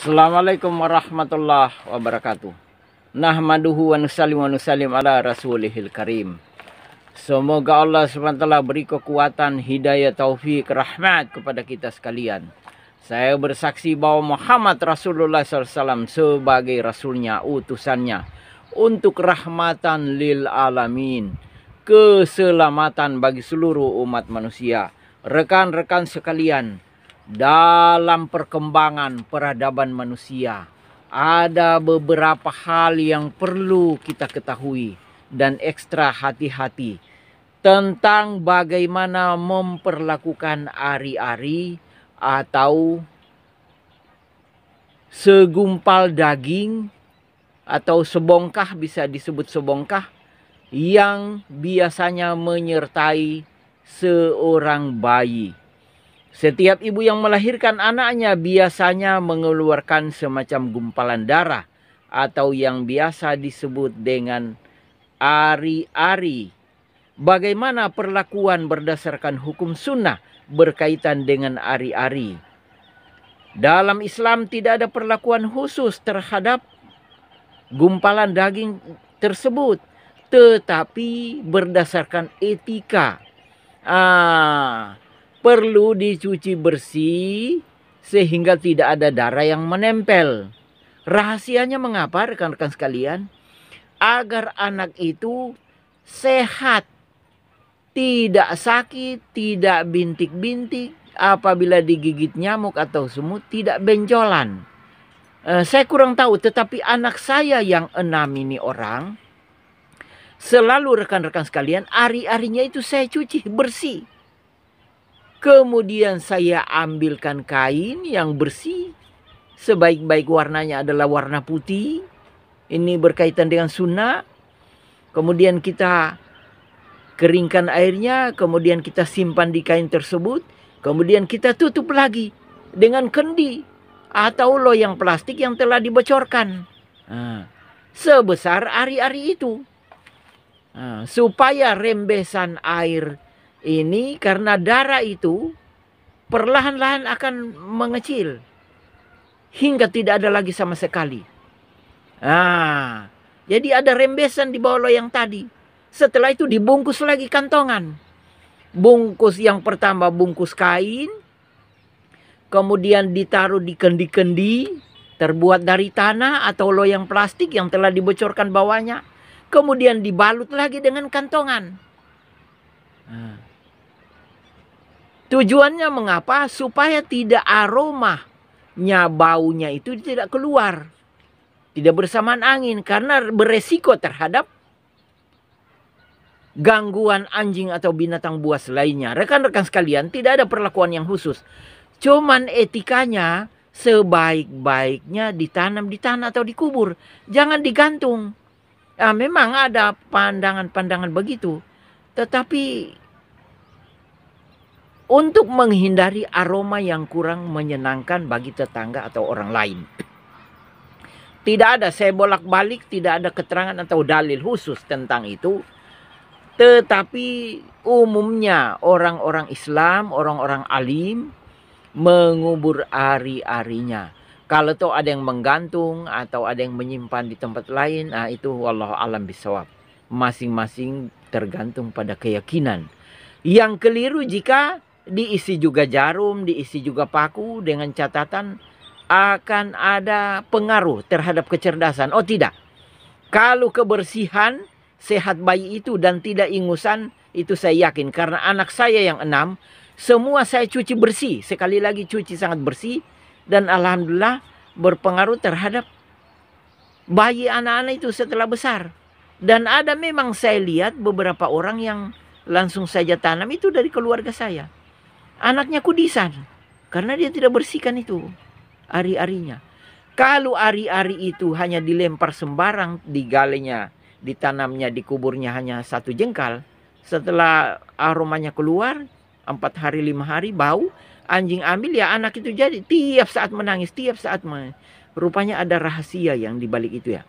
Assalamualaikum warahmatullahi wabarakatuh. Nahmaduhu wa nusallim wa nusallim ala rasulihil karim. Semoga Allah SWT beri kekuatan, hidayah, taufik, rahmat kepada kita sekalian. Saya bersaksi bahwa Muhammad Rasulullah SAW sebagai Rasulnya, utusannya. Untuk rahmatan lil alamin. Keselamatan bagi seluruh umat manusia. Rekan-rekan sekalian dalam perkembangan peradaban manusia ada beberapa hal yang perlu kita ketahui dan ekstra hati-hati tentang bagaimana memperlakukan ari-ari atau segumpal daging atau sebongkah bisa disebut sebongkah yang biasanya menyertai seorang bayi setiap ibu yang melahirkan anaknya biasanya mengeluarkan semacam gumpalan darah atau yang biasa disebut dengan ari-ari. Bagaimana perlakuan berdasarkan hukum sunnah berkaitan dengan ari-ari? Dalam Islam tidak ada perlakuan khusus terhadap gumpalan daging tersebut, tetapi berdasarkan etika. Ah, perlu dicuci bersih sehingga tidak ada darah yang menempel. Rahasianya mengapa rekan-rekan sekalian? Agar anak itu sehat, tidak sakit, tidak bintik-bintik, apabila digigit nyamuk atau semut tidak benjolan. Eh, saya kurang tahu tetapi anak saya yang enam ini orang selalu rekan-rekan sekalian ari-arinya itu saya cuci bersih Kemudian saya ambilkan kain yang bersih. Sebaik-baik warnanya adalah warna putih. Ini berkaitan dengan sunnah. Kemudian kita keringkan airnya. Kemudian kita simpan di kain tersebut. Kemudian kita tutup lagi dengan kendi atau loyang plastik yang telah dibocorkan. sebesar ari-ari itu. supaya rembesan air ini karena darah itu perlahan-lahan akan mengecil hingga tidak ada lagi sama sekali. Nah, jadi ada rembesan di bawah loyang tadi. Setelah itu dibungkus lagi kantongan. Bungkus yang pertama bungkus kain, kemudian ditaruh di kendi-kendi terbuat dari tanah atau loyang plastik yang telah dibocorkan bawahnya, kemudian dibalut lagi dengan kantongan. Nah. Tujuannya mengapa? Supaya tidak aromanya baunya itu tidak keluar. Tidak bersamaan angin karena beresiko terhadap gangguan anjing atau binatang buas lainnya. Rekan-rekan sekalian, tidak ada perlakuan yang khusus. Cuman etikanya sebaik-baiknya ditanam di tanah atau dikubur, jangan digantung. Nah, memang ada pandangan-pandangan begitu, tetapi untuk menghindari aroma yang kurang menyenangkan bagi tetangga atau orang lain. Tidak ada, saya bolak-balik tidak ada keterangan atau dalil khusus tentang itu. Tetapi umumnya orang-orang Islam, orang-orang alim mengubur ari-arinya. Kalau tuh ada yang menggantung atau ada yang menyimpan di tempat lain, nah itu wallahu alam bisawab. Masing-masing tergantung pada keyakinan. Yang keliru jika diisi juga jarum, diisi juga paku dengan catatan akan ada pengaruh terhadap kecerdasan. Oh tidak. Kalau kebersihan, sehat bayi itu dan tidak ingusan, itu saya yakin. Karena anak saya yang enam, semua saya cuci bersih. Sekali lagi cuci sangat bersih. Dan Alhamdulillah berpengaruh terhadap bayi anak-anak itu setelah besar. Dan ada memang saya lihat beberapa orang yang langsung saja tanam itu dari keluarga saya. Anaknya kudisan karena dia tidak bersihkan itu ari-arinya. Kalau ari-ari itu hanya dilempar sembarang di galenya, ditanamnya, dikuburnya hanya satu jengkal, setelah aromanya keluar, empat hari, lima hari, bau, anjing ambil ya anak itu jadi tiap saat menangis, tiap saat men... Rupanya ada rahasia yang dibalik itu ya.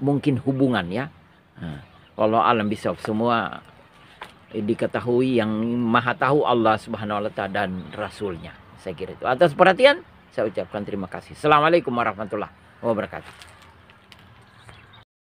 Mungkin hubungan ya. Nah, kalau alam bisa semua Eh, diketahui yang maha tahu Allah subhanahu wa ta'ala dan rasulnya saya kira itu atas perhatian saya ucapkan terima kasih assalamualaikum warahmatullahi wabarakatuh